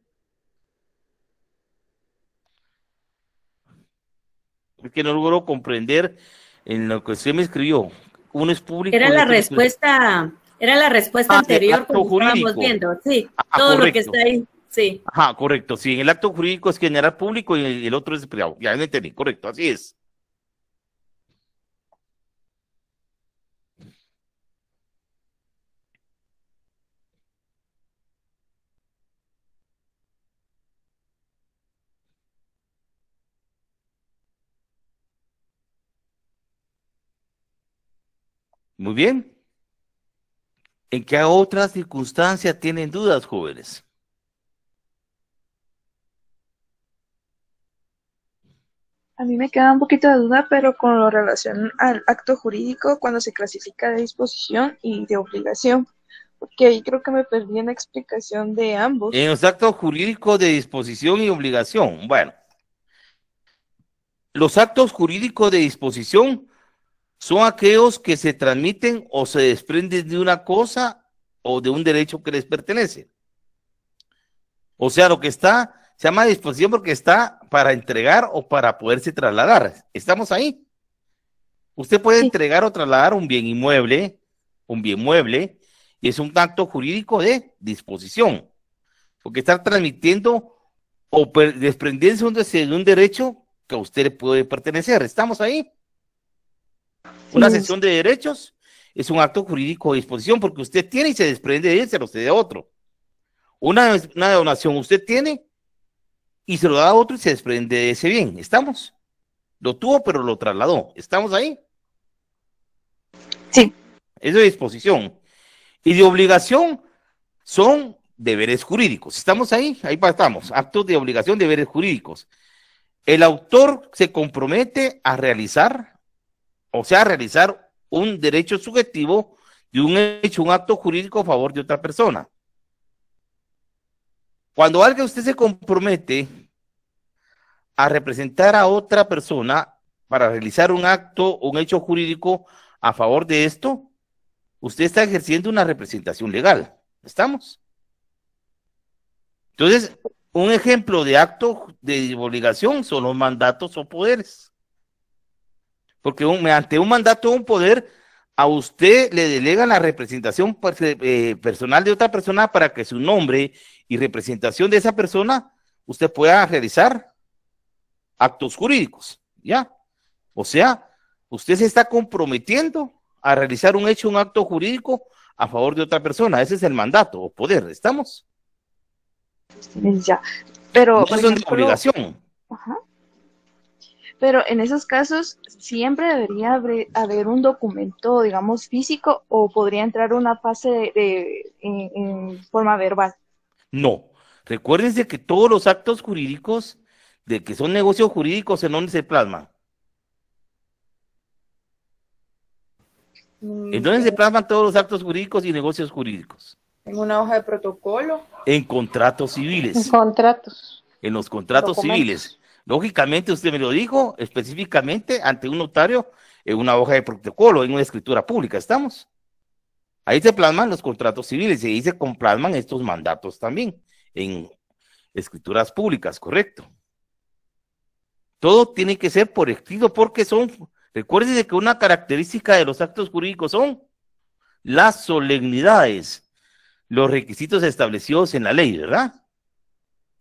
Speaker 1: Es que no logro comprender en lo que usted me escribió. Uno es público. Era la respuesta,
Speaker 3: era la respuesta ah, anterior, como estábamos viendo. Sí, ah,
Speaker 1: todo lo que está
Speaker 2: ahí. Sí.
Speaker 1: Ajá, correcto. sí, en el acto jurídico es general público y el, otro es privado. Ya entendí, correcto, así es. Muy bien. ¿En qué otras circunstancias tienen dudas, jóvenes?
Speaker 2: A mí me queda un poquito de duda, pero con lo relación al acto jurídico, cuando se clasifica de disposición y de obligación, porque ahí creo que me perdí en la explicación de ambos. En
Speaker 1: los actos jurídicos de disposición y obligación, bueno, los actos jurídicos de disposición son aquellos que se transmiten o se desprenden de una cosa o de un derecho que les pertenece. O sea, lo que está se llama disposición porque está para entregar o para poderse trasladar. Estamos ahí. Usted puede entregar o trasladar un bien inmueble, un bien mueble, y es un acto jurídico de disposición, porque está transmitiendo o desprendiéndose de un derecho que a usted le puede pertenecer. ¿Estamos ahí? Una sesión de derechos es un acto jurídico de disposición porque usted tiene y se desprende de él, se lo cede a otro. una donación usted tiene y se lo da a otro y se desprende de ese bien. ¿Estamos? Lo tuvo, pero lo trasladó. ¿Estamos ahí? Sí. Es de disposición. Y de obligación son deberes jurídicos. ¿Estamos ahí? Ahí estamos. Actos de obligación, deberes jurídicos. El autor se compromete a realizar, o sea, a realizar un derecho subjetivo de un hecho, un acto jurídico a favor de otra persona. Cuando alguien usted se compromete a representar a otra persona para realizar un acto, un hecho jurídico a favor de esto, usted está ejerciendo una representación legal. ¿Estamos? Entonces, un ejemplo de acto de obligación son los mandatos o poderes. Porque un, ante un mandato o un poder, a usted le delega la representación pues, eh, eh, personal de otra persona para que su nombre y representación de esa persona usted pueda realizar actos jurídicos, ¿ya? O sea, usted se está comprometiendo a realizar un hecho, un acto jurídico a favor de otra persona. Ese es el mandato o poder, ¿estamos?
Speaker 2: Ya, pero... es una obligación. Ajá. Pero en esos casos siempre debería haber, un documento, digamos, físico o podría entrar una fase de, en, forma verbal.
Speaker 1: No. Recuérdense que todos los actos jurídicos de que son negocios jurídicos en dónde se plasman. Mm, ¿En dónde se eh, plasman todos los actos jurídicos y negocios jurídicos?
Speaker 3: En una hoja de protocolo.
Speaker 1: En contratos civiles. En
Speaker 3: contratos.
Speaker 1: En los contratos civiles. Lógicamente usted me lo dijo específicamente ante un notario en una hoja de protocolo, en una escritura pública, ¿estamos? Ahí se plasman los contratos civiles y ahí se plasman estos mandatos también en escrituras públicas, correcto. Todo tiene que ser por escrito porque son, recuérdense que una característica de los actos jurídicos son las solemnidades, los requisitos establecidos en la ley, ¿verdad?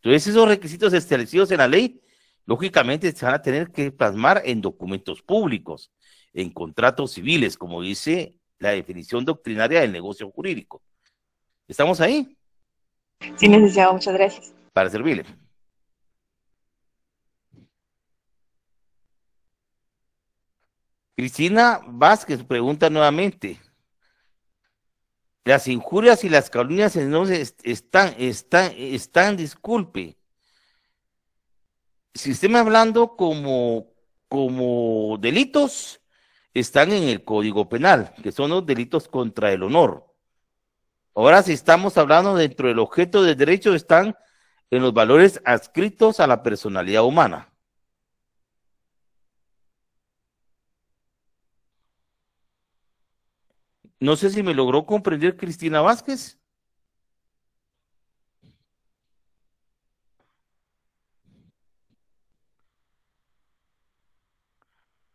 Speaker 1: Entonces esos requisitos establecidos en la ley lógicamente se van a tener que plasmar en documentos públicos, en contratos civiles, como dice la definición doctrinaria del negocio jurídico. ¿Estamos ahí?
Speaker 2: Sí, licenciado, muchas gracias.
Speaker 1: Para servirle. Cristina Vázquez pregunta nuevamente. Las injurias y las calumnias entonces están, están, están, disculpe, si estén hablando como, como delitos, están en el Código Penal, que son los delitos contra el honor. Ahora, si estamos hablando dentro del objeto de derecho, están en los valores adscritos a la personalidad humana. No sé si me logró comprender Cristina Vázquez.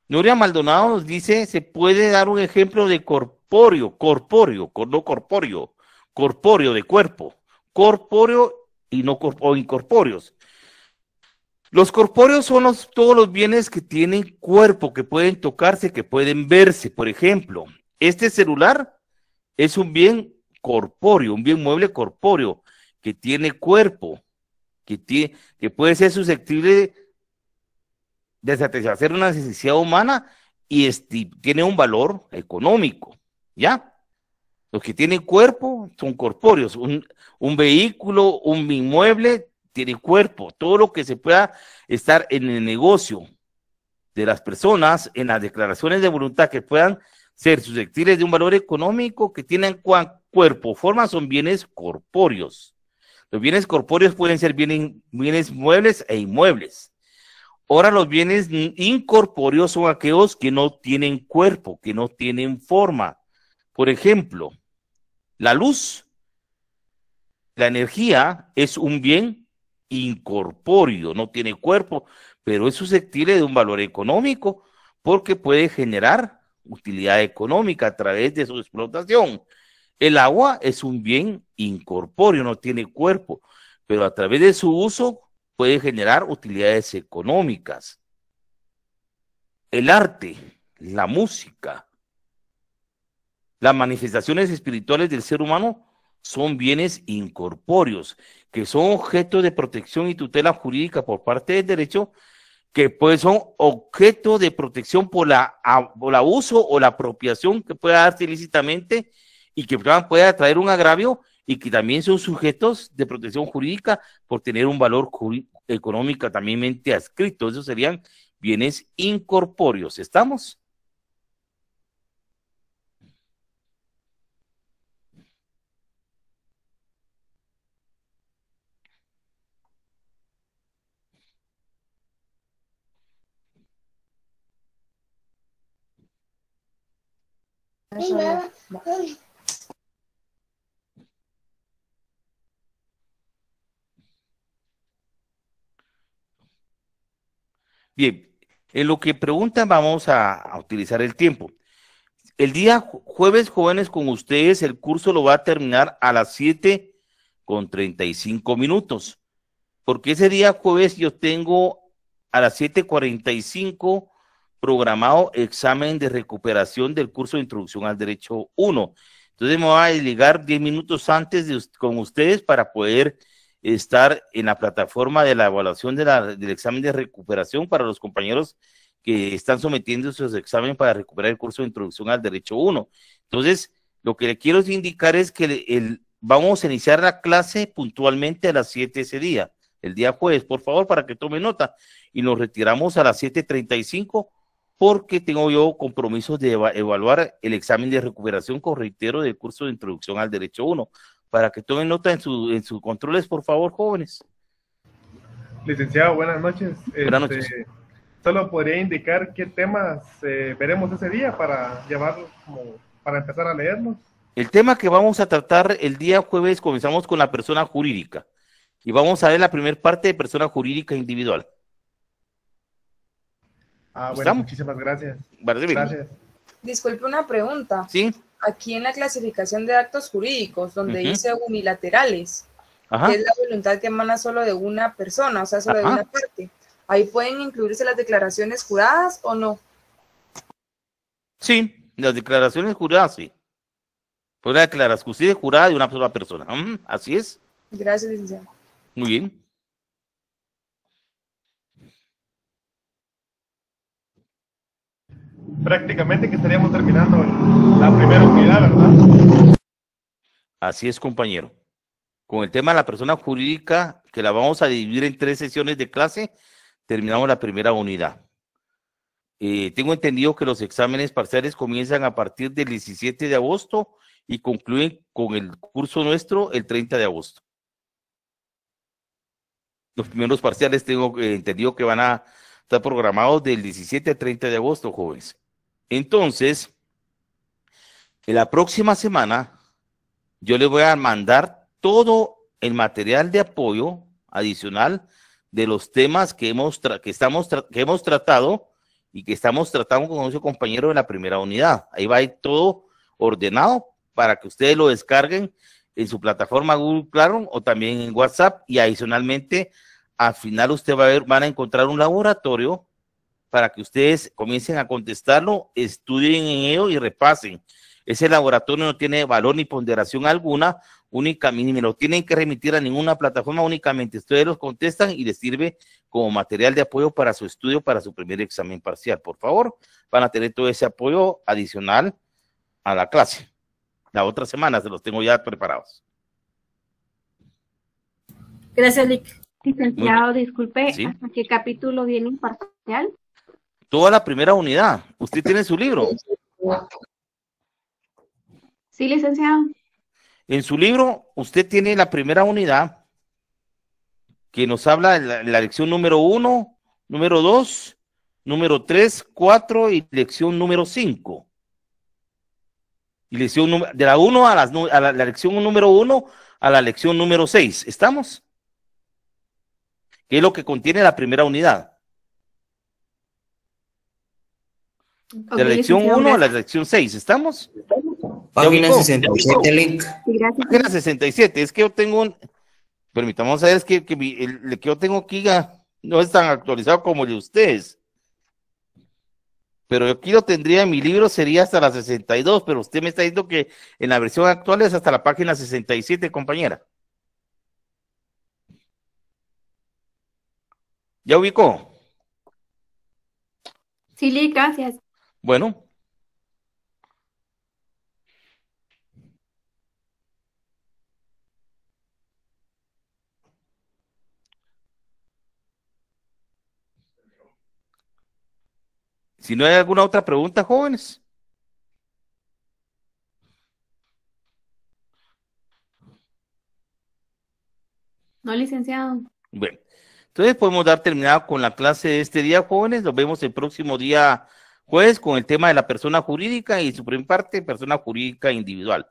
Speaker 1: Nuria Maldonado nos dice, se puede dar un ejemplo de corpóreo, corpóreo, no corpóreo, corpóreo de cuerpo, corpóreo y no o incorpóreos. Los corpóreos son todos los bienes que tienen cuerpo, que pueden tocarse, que pueden verse. Por ejemplo, este celular es un bien corpóreo, un bien mueble corpóreo, que tiene cuerpo, que, que puede ser susceptible de de satisfacer una necesidad humana y este, tiene un valor económico, ¿ya? Los que tienen cuerpo son corpóreos, un, vehículo, un inmueble tiene cuerpo, todo lo que se pueda estar en el negocio de las personas, en las declaraciones de voluntad que puedan ser susceptibles de un valor económico que tienen cuerpo, forma, son bienes corpóreos. Los bienes corpóreos pueden ser bienes muebles e inmuebles. Ahora los bienes incorpóreos son aquellos que no tienen cuerpo, que no tienen forma. Por ejemplo, la luz, la energía es un bien incorpóreo, no tiene cuerpo, pero es susceptible de un valor económico porque puede generar utilidad económica a través de su explotación. El agua es un bien incorpóreo, no tiene cuerpo, pero a través de su uso puede generar utilidades económicas. El arte, la música, las manifestaciones espirituales del ser humano son bienes incorpóreos, que son objeto de protección y tutela jurídica por parte del derecho, que pues son objeto de protección por la, abuso o la apropiación que pueda darse ilícitamente y que pueda traer un agravio y que también son sujetos de protección jurídica por tener un valor económico también adscrito. Esos serían bienes incorpóreos. ¿Estamos? Bien, en lo que preguntan vamos a, utilizar el tiempo. El día jueves, jóvenes, con ustedes, el curso lo va a terminar a las 7 con 35 minutos. Porque ese día jueves yo tengo a las 7.45 programado examen de recuperación del curso de introducción al derecho 1. Entonces me voy a llegar 10 minutos antes con ustedes para poder estar en la plataforma de la evaluación del examen de recuperación para los compañeros que están sometiendo sus exámenes para recuperar el curso de introducción al derecho 1. Entonces, lo que le quiero indicar es que vamos a iniciar la clase puntualmente a las 7 ese día, el día jueves, por favor, para que tome nota. Y nos retiramos a las 7.35 porque tengo yo compromisos de evaluar el examen de recuperación, con reitero, del curso de introducción al derecho 1 para que tomen nota en, su, sus controles, por favor, jóvenes. Licenciado, buenas noches. Buenas este, noches. solo podría indicar qué temas eh, veremos ese día para llevarlos, para empezar a leernos? El tema que vamos a tratar el día jueves comenzamos con la persona jurídica y vamos a ver la primera parte de persona jurídica individual. Ah, bueno, muchísimas gracias. Gracias.
Speaker 3: Disculpe una pregunta. Sí aquí en la clasificación de actos jurídicos, donde dice unilaterales, que es la voluntad que emana solo de una persona, o sea, solo de una parte. Ahí pueden incluirse las declaraciones juradas o no.
Speaker 1: Sí, las declaraciones juradas, sí. sí, declarar jurada de una sola persona. Mm, así es.
Speaker 3: Gracias,
Speaker 2: licenciado.
Speaker 1: Muy bien. prácticamente que estaríamos terminando la primera unidad, ¿verdad? Así es, compañero. Con el tema de la persona jurídica, que la vamos a dividir en tres sesiones de clase, terminamos la primera unidad. Eh, tengo entendido que los exámenes parciales comienzan a partir del 17 de agosto y concluyen con el curso nuestro el 30 de agosto. Los primeros parciales tengo entendido que van a estar programados del 17 al 30 de agosto, jóvenes. Entonces, en la próxima semana, yo les voy a mandar todo el material de apoyo adicional de los temas que hemos, que estamos que hemos tratado y que estamos tratando con nuestro compañero de la primera unidad. Ahí va a ir todo ordenado para que ustedes lo descarguen en su plataforma Google Classroom o también en WhatsApp y adicionalmente al final usted va a ver, van a encontrar un laboratorio para que ustedes comiencen a contestarlo, estudien en ello y repasen. Ese laboratorio no tiene valor ni ponderación alguna, únicamente me lo tienen que remitir a ninguna plataforma, únicamente ustedes los contestan y les sirve como material de apoyo para su estudio, para su primer examen parcial. Por favor, van a tener todo ese apoyo adicional a la clase. La otra semana se los tengo ya preparados.
Speaker 2: Gracias, Licenciado, disculpe, qué capítulo viene un parcial?
Speaker 1: toda la primera unidad. Usted tiene su libro.
Speaker 2: Sí, licenciado.
Speaker 1: En su libro, usted tiene la primera unidad que nos habla de la, lección número uno, número dos, número tres, cuatro y lección número cinco. Y lección de la uno a, la, lección número uno a la lección número seis. ¿Estamos? ¿Qué es lo que contiene la primera unidad.
Speaker 2: de la lección 1 a la
Speaker 1: lección 6, ¿estamos? Página 67, link. Página 67, es que yo tengo un... Permitamos saber, es que, que el, que yo tengo aquí no es tan actualizado como el de ustedes. Pero yo aquí lo tendría en mi libro, sería hasta la 62, pero usted me está diciendo que en la versión actual es hasta la página 67, compañera. ¿Ya ubicó?
Speaker 2: Sí, Lee, gracias.
Speaker 1: Bueno. Si no hay alguna otra pregunta, jóvenes.
Speaker 3: No, licenciado.
Speaker 1: Bueno, entonces podemos dar terminado con la clase de este día, jóvenes. Nos vemos el próximo día juez con el tema de la persona jurídica y su parte persona jurídica individual.